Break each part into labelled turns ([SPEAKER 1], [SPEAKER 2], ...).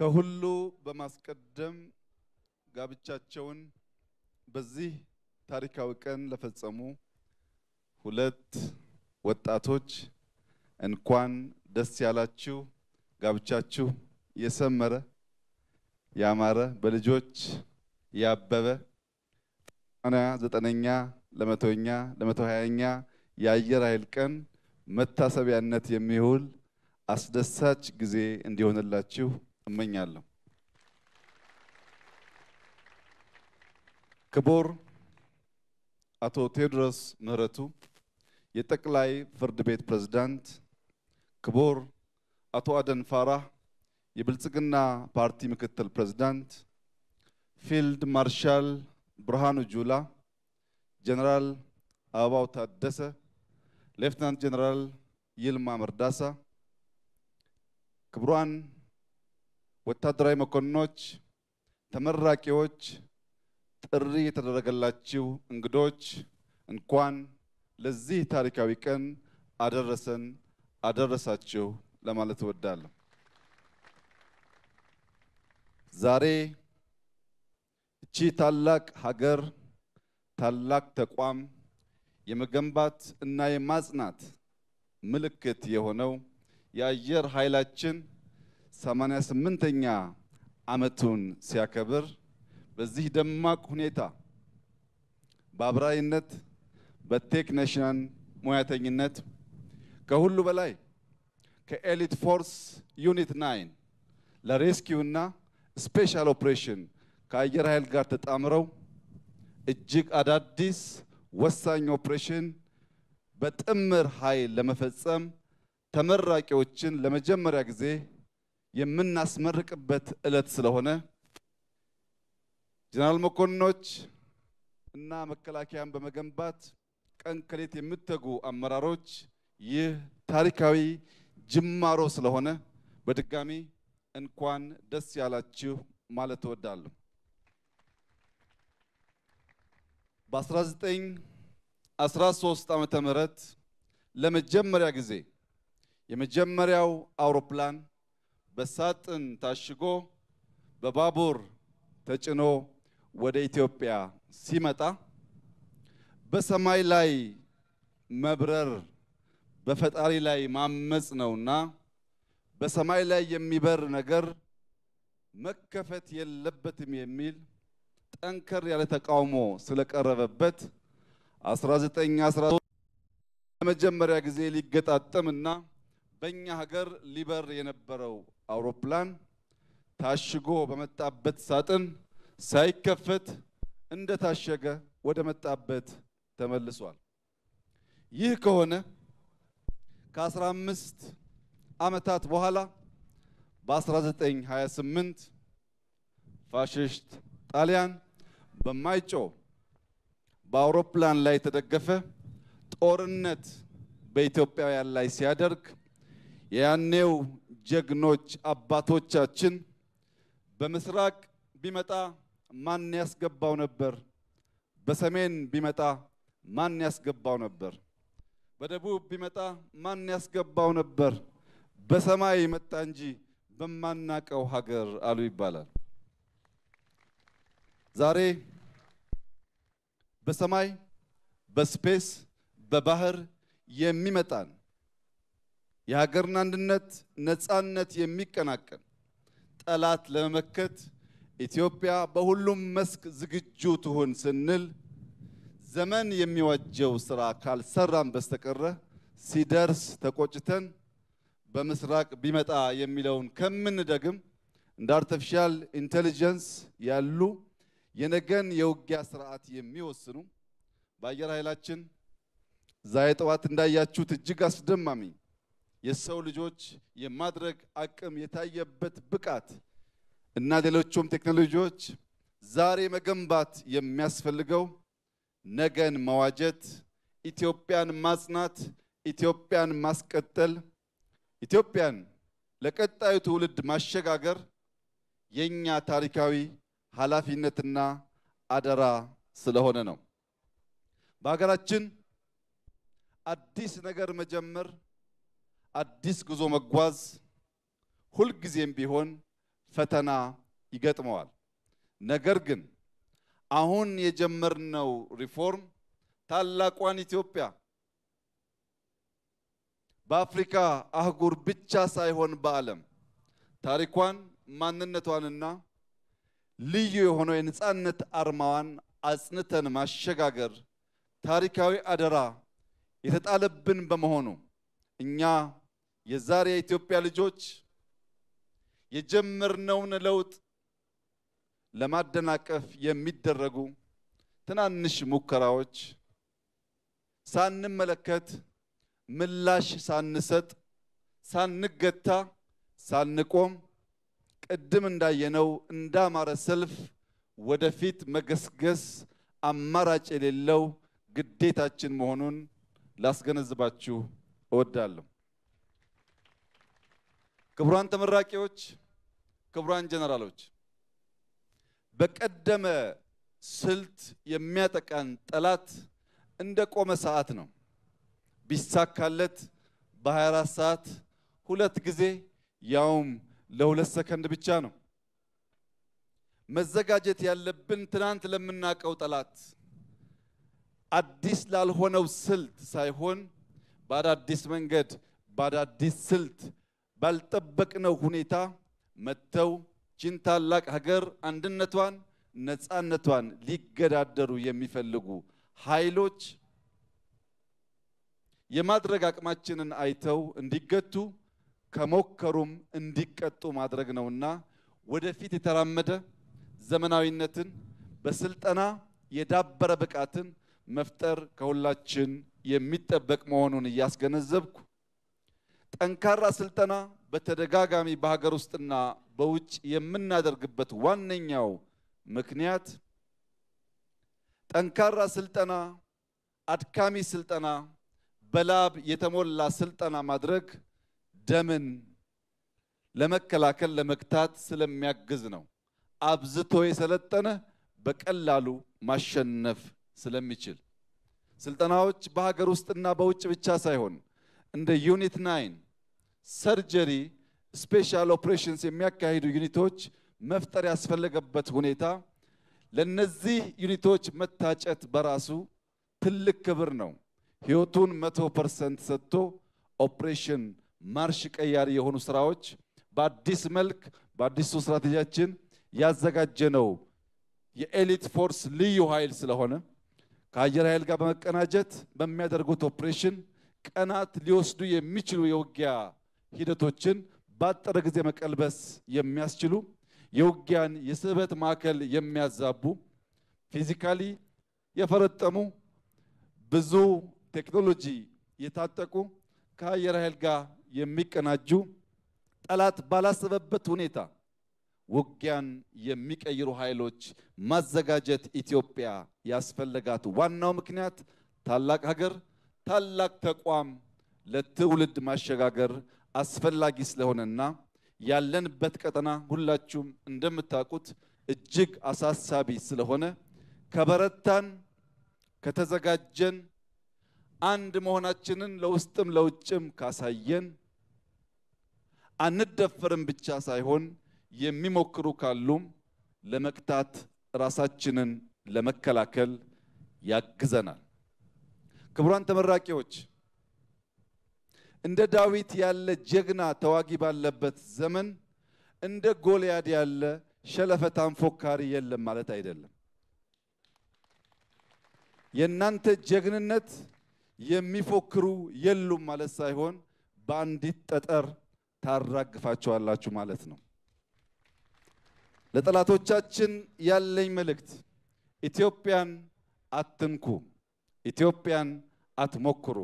[SPEAKER 1] ከሁሉ በማስቀደም ጋብቻቸውን በዚህ ታሪካዊ ቀን ለፈጸሙ ሁለት ወጣቶች እንኳን ደስ ያላችሁ። ጋብቻችሁ የሰመረ ያማረ በልጆች ያበበ ዘጠነኛ ለመቶኛ ለመቶ ሀያኛ የአየር ኃይል ቀን መታሰቢያነት የሚውል አስደሳች ጊዜ እንዲሆንላችሁ እመኛለሁ። ክቡር አቶ ቴዎድሮስ ምህረቱ የጠቅላይ ፍርድ ቤት ፕሬዝዳንት፣ ክቡር አቶ አደን ፋራህ የብልጽግና ፓርቲ ምክትል ፕሬዝዳንት፣ ፊልድ ማርሻል ብርሃኑ ጁላ፣ ጀነራል አበባው ታደሰ፣ ሌፍትናንት ጀነራል ይልማ መርዳሳ፣ ክቡራን ወታደራዊ መኮንኖች፣ ተመራቂዎች፣ ጥሪ የተደረገላችሁ እንግዶች እንኳን ለዚህ ታሪካዊ ቀን አደረሰን አደረሳችሁ ለማለት እወዳለሁ። ዛሬ እቺ ታላቅ ሀገር ታላቅ ተቋም የመገንባት እና የማጽናት ምልክት የሆነው የአየር ኃይላችን 88ኛ ዓመቱን ሲያከብር በዚህ ደማቅ ሁኔታ በአብራሪነት በቴክኒሽያን ሙያተኝነት ከሁሉ በላይ ከኤሊት ፎርስ ዩኒት ናይን ለሬስኪው እና ስፔሻል ኦፕሬሽን ከአየር ኃይል ጋር ተጣምረው እጅግ አዳዲስ ወሳኝ ኦፕሬሽን በጥምር ኃይል ለመፈጸም ተመራቂዎችን ለመጀመሪያ ጊዜ የምናስመርቅበት ዕለት ስለሆነ ጀነራል መኮንኖች እና መከላከያን በመገንባት ቀን ከሌት የምትተጉ አመራሮች ይህ ታሪካዊ ጅማሮ ስለሆነ በድጋሚ እንኳን ደስ ያላችሁ ማለት እወዳለሁ። በ1913 ዓመተ ምህረት ለመጀመሪያ ጊዜ የመጀመሪያው አውሮፕላን በሳጥን ታሽጎ በባቡር ተጭኖ ወደ ኢትዮጵያ ሲመጣ በሰማይ ላይ መብረር በፈጣሪ ላይ ማመጽ ነውና በሰማይ ላይ የሚበር ነገር መከፈት የለበትም የሚል ጠንከር ያለ ተቃውሞ ስለቀረበበት 1913 ለመጀመሪያ ጊዜ ሊገጣጠም እና በእኛ ሀገር ሊበር የነበረው አውሮፕላን ታሽጎ በመጣበት ሳጥን ሳይከፈት እንደታሸገ ወደ መጣበት ተመልሷል። ይህ ከሆነ ከ15 ዓመታት በኋላ በ1928 ፋሽስት ጣሊያን በማይጨው በአውሮፕላን ላይ የተደገፈ ጦርነት በኢትዮጵያውያን ላይ ሲያደርግ የያኔው ጀግኖች አባቶቻችን በምስራቅ ቢመጣ ማን ያስገባው ነበር? በሰሜን ቢመጣ ማን ያስገባው ነበር? በደቡብ ቢመጣ ማን ያስገባው ነበር? በሰማይ መጣ እንጂ በማናቀው ሀገር አሉ ይባላል። ዛሬ በሰማይ በስፔስ በባህር የሚመጣን የሀገርን አንድነት፣ ነፃነት የሚቀናቀን ጠላት ለመመከት ኢትዮጵያ በሁሉም መስክ ዝግጁ ትሁን ስንል ዘመን የሚዋጀው ስራ ካልሰራን በስተቀረ ሲደርስ ተቆጭተን በምስራቅ ቢመጣ የሚለውን ከምንደግም እንደ አርቲፊሻል ኢንቴሊጀንስ ያሉ የነገን የውጊያ ስርዓት የሚወስኑ በአየር ኃይላችን ዛሬ ጠዋት እንዳያችሁት እጅግ አስደማሚ የሰው ልጆች የማድረግ አቅም የታየበት ብቃት እና ሌሎቹም ቴክኖሎጂዎች ዛሬ መገንባት የሚያስፈልገው ነገን መዋጀት፣ ኢትዮጵያን ማጽናት፣ ኢትዮጵያን ማስቀጠል፣ ኢትዮጵያን ለቀጣዩ ትውልድ ማሸጋገር የኛ ታሪካዊ ኃላፊነትና አደራ ስለሆነ ነው። በሀገራችን አዲስ ነገር መጀመር አዲስ ጉዞ መጓዝ ሁልጊዜም ቢሆን ፈተና ይገጥመዋል። ነገር ግን አሁን የጀመርነው ሪፎርም ታላቋን ኢትዮጵያ በአፍሪካ አህጉር ብቻ ሳይሆን በዓለም ታሪኳን ማንነቷንና ልዩ የሆነው የነፃነት አርማዋን አጽንተን ማሸጋገር ታሪካዊ አደራ የተጣለብን በመሆኑ እኛ የዛሬ የኢትዮጵያ ልጆች የጀመርነውን ለውጥ ለማደናቀፍ የሚደረጉ ትናንሽ ሙከራዎች ሳንመለከት ምላሽ ሳንሰጥ ሳንገታ ሳንቆም ቅድም እንዳየነው እንዳማረ ሰልፍ ወደፊት መገስገስ አማራጭ የሌለው ግዴታችን መሆኑን ላስገነዝባችሁ እወዳለሁ። ክቡራን ተመራቂዎች፣ ክቡራን ጀነራሎች በቀደመ ስልት የሚያጠቃን ጠላት እንደ ቆመ ሰዓት ነው። ቢሳካለት በ24 ሰዓት ሁለት ጊዜ ያውም ለሁለት ሰከንድ ብቻ ነው። መዘጋጀት ያለብን ትናንት ለምናውቀው ጠላት አዲስ ላልሆነው ስልት ሳይሆን በአዳዲስ መንገድ በአዳዲስ ስልት ባልጠበቅነው ሁኔታ መጥተው ችን ታላቅ ሀገር አንድነቷን፣ ነፃነቷን ሊገዳደሩ የሚፈልጉ ኃይሎች የማድረግ አቅማችንን አይተው እንዲገቱ ከሞከሩም እንዲቀጡ ማድረግ ነውና ወደፊት የተራመደ ዘመናዊነትን በስልጠና የዳበረ ብቃትን መፍጠር ከሁላችን የሚጠበቅ መሆኑን እያስገነዘብኩ ጠንካራ ስልጠና በተደጋጋሚ በሀገር ውስጥና በውጭ የምናደርግበት ዋነኛው ምክንያት ጠንካራ ስልጠና፣ አድካሚ ስልጠና፣ በላብ የተሞላ ስልጠና ማድረግ ደምን ለመከላከል ለመግታት ስለሚያግዝ ነው። አብዝቶ የሰለጠነ በቀላሉ ማሸነፍ ስለሚችል ስልጠናዎች በሀገር ውስጥና በውጭ ብቻ ሳይሆን እንደ ዩኒት ናይን ሰርጀሪ፣ ስፔሻል ኦፕሬሽንስ የሚያካሂዱ ዩኒቶች መፍጠር ያስፈለገበት ሁኔታ ለነዚህ ዩኒቶች መታጨት በራሱ ትልቅ ክብር ነው። ህይወቱን መቶ ፐርሰንት ሰጥቶ ኦፕሬሽን ማርሽ ቀያሪ የሆኑ ስራዎች በአዲስ መልክ በአዲሱ ስትራቴጂያችን ያዘጋጀነው የኤሊት ፎርስ ልዩ ኃይል ስለሆነ ከአየር ኃይል ጋር በመቀናጀት በሚያደርጉት ኦፕሬሽን ቀናት ሊወስዱ የሚችሉ የውጊያ ሂደቶችን ባጠረ ጊዜ መቀልበስ የሚያስችሉ የውጊያን የስበት ማዕከል የሚያዛቡ ፊዚካሊ የፈረጠሙ ብዙ ቴክኖሎጂ የታጠቁ ከአየር ኃይል ጋር የሚቀናጁ ጠላት ባላሰበበት ሁኔታ ውጊያን የሚቀይሩ ኃይሎች ማዘጋጀት ኢትዮጵያ ያስፈለጋት ዋናው ምክንያት ታላቅ ሀገር ታላቅ ተቋም ለትውልድ ማሸጋገር አስፈላጊ ስለሆነና ያለንበት ቀጠና ሁላችሁም እንደምታውቁት እጅግ አሳሳቢ ስለሆነ ከበረታን፣ ከተዘጋጀን፣ አንድ መሆናችንን ለውስጥም ለውጭም ካሳየን አንደፈርም ብቻ ሳይሆን የሚሞክሩ ካሉም ለመቅታት ራሳችንን ለመከላከል ያግዘናል። ክቡራን ተመራቂዎች እንደ ዳዊት ያለ ጀግና ተዋጊ ባለበት ዘመን እንደ ጎልያድ ያለ ሸለፈታም ፎካሪ የለም ማለት አይደለም። የእናንተ ጀግንነት የሚፎክሩ የሉም ማለት ሳይሆን በአንዲት ጠጠር ታራግፋቸዋላችሁ ማለት ነው። ለጠላቶቻችን ያለኝ መልእክት ኢትዮጵያን አትንኩ። ኢትዮጵያን አትሞክሩ።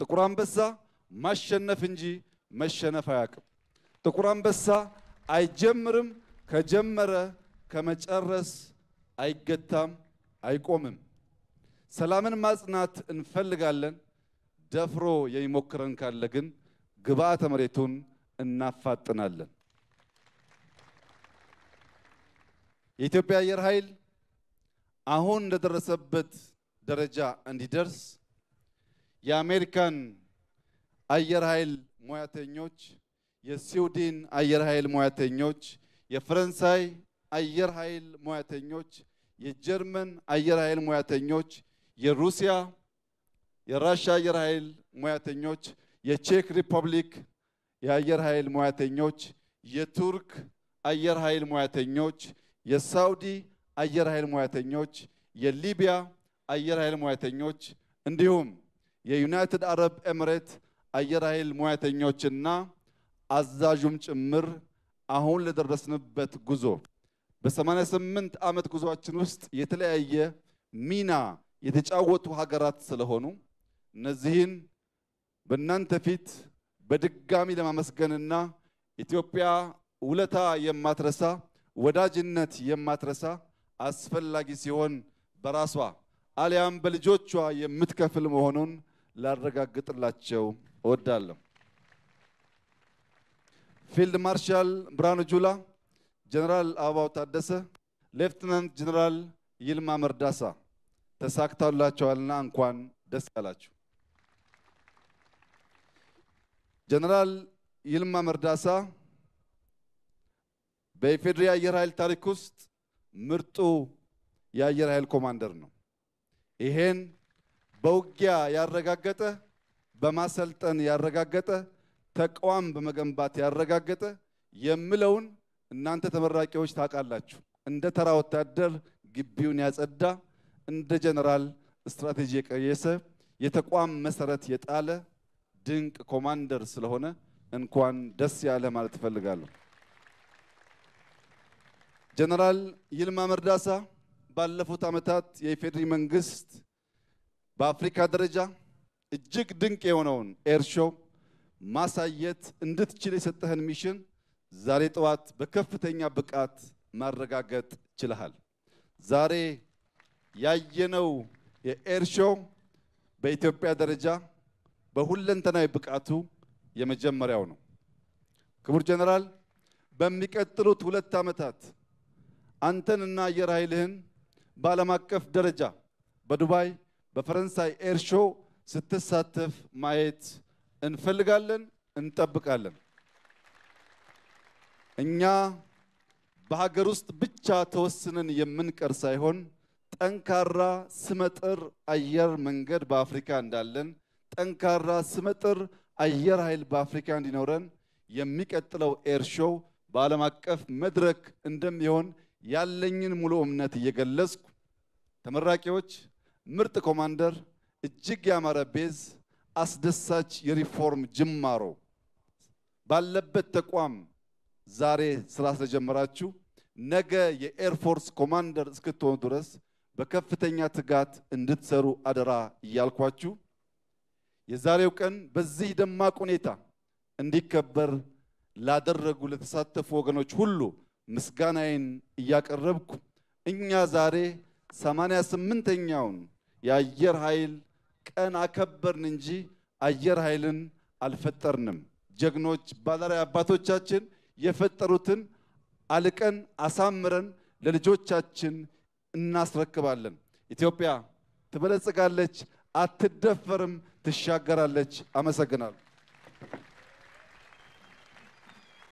[SPEAKER 1] ጥቁር አንበሳ ማሸነፍ እንጂ መሸነፍ አያውቅም። ጥቁር አንበሳ አይጀምርም፣ ከጀመረ ከመጨረስ አይገታም፣ አይቆምም። ሰላምን ማጽናት እንፈልጋለን። ደፍሮ የሚሞክረን ካለ ግን ግብዓተ መሬቱን እናፋጥናለን። የኢትዮጵያ አየር ኃይል አሁን እንደደረሰበት ደረጃ እንዲደርስ የአሜሪካን አየር ኃይል ሙያተኞች፣ የስዊድን አየር ኃይል ሙያተኞች፣ የፈረንሳይ አየር ኃይል ሙያተኞች፣ የጀርመን አየር ኃይል ሙያተኞች፣ የሩሲያ የራሻ አየር ኃይል ሙያተኞች፣ የቼክ ሪፐብሊክ የአየር ኃይል ሙያተኞች፣ የቱርክ አየር ኃይል ሙያተኞች፣ የሳውዲ አየር ኃይል ሙያተኞች፣ የሊቢያ አየር ኃይል ሙያተኞች እንዲሁም የዩናይትድ አረብ ኤምሬት አየር ኃይል ሙያተኞችና አዛዡም ጭምር አሁን ለደረስንበት ጉዞ በ88 ዓመት ጉዞአችን ውስጥ የተለያየ ሚና የተጫወቱ ሀገራት ስለሆኑ እነዚህን በእናንተ ፊት በድጋሚ ለማመስገንና ኢትዮጵያ ውለታ የማትረሳ ወዳጅነት የማትረሳ አስፈላጊ ሲሆን በራሷ አሊያም በልጆቿ የምትከፍል መሆኑን ላረጋግጥላቸው እወዳለሁ። ፊልድ ማርሻል ብርሃኑ ጁላ፣ ጀነራል አበባው ታደሰ፣ ሌፍትናንት ጀነራል ይልማ መርዳሳ ተሳክታላቸዋልና እንኳን ደስ ያላችሁ። ጀነራል ይልማ መርዳሳ በኢፌዴሪ አየር ኃይል ታሪክ ውስጥ ምርጡ የአየር ኃይል ኮማንደር ነው። ይሄን በውጊያ ያረጋገጠ በማሰልጠን ያረጋገጠ ተቋም በመገንባት ያረጋገጠ የምለውን እናንተ ተመራቂዎች ታውቃላችሁ። እንደ ተራ ወታደር ግቢውን ያጸዳ፣ እንደ ጀነራል ስትራቴጂ የቀየሰ፣ የተቋም መሰረት የጣለ ድንቅ ኮማንደር ስለሆነ እንኳን ደስ ያለ ማለት እፈልጋለሁ። ጀነራል ይልማ መርዳሳ ባለፉት ዓመታት የኢፌዴሪ መንግስት በአፍሪካ ደረጃ እጅግ ድንቅ የሆነውን ኤርሾ ማሳየት እንድትችል የሰጠህን ሚሽን ዛሬ ጠዋት በከፍተኛ ብቃት ማረጋገጥ ችለሃል። ዛሬ ያየነው የኤርሾ በኢትዮጵያ ደረጃ በሁለንተናዊ ብቃቱ የመጀመሪያው ነው። ክቡር ጀነራል፣ በሚቀጥሉት ሁለት ዓመታት አንተንና አየር ኃይልህን በዓለም አቀፍ ደረጃ በዱባይ በፈረንሳይ ኤርሾ ስትሳተፍ ማየት እንፈልጋለን፣ እንጠብቃለን። እኛ በሀገር ውስጥ ብቻ ተወስነን የምንቀር ሳይሆን ጠንካራ ስመጥር አየር መንገድ በአፍሪካ እንዳለን ጠንካራ ስመጥር አየር ኃይል በአፍሪካ እንዲኖረን የሚቀጥለው ኤርሾ በአለም በዓለም አቀፍ መድረክ እንደሚሆን ያለኝን ሙሉ እምነት እየገለጽኩ ተመራቂዎች፣ ምርጥ ኮማንደር፣ እጅግ ያማረ ቤዝ፣ አስደሳች የሪፎርም ጅማሮ ባለበት ተቋም ዛሬ ስራ ስለጀመራችሁ ነገ የኤርፎርስ ኮማንደር እስክትሆኑ ድረስ በከፍተኛ ትጋት እንድትሰሩ አደራ እያልኳችሁ የዛሬው ቀን በዚህ ደማቅ ሁኔታ እንዲከበር ላደረጉ ለተሳተፉ ወገኖች ሁሉ ምስጋናዬን እያቀረብኩ እኛ ዛሬ ሰማንያ ስምንተኛውን የአየር ኃይል ቀን አከበርን እንጂ አየር ኃይልን አልፈጠርንም። ጀግኖች ባላራይ አባቶቻችን የፈጠሩትን አልቀን አሳምረን ለልጆቻችን እናስረክባለን። ኢትዮጵያ ትበለጽጋለች፣ አትደፈርም፣ ትሻገራለች። አመሰግናለሁ።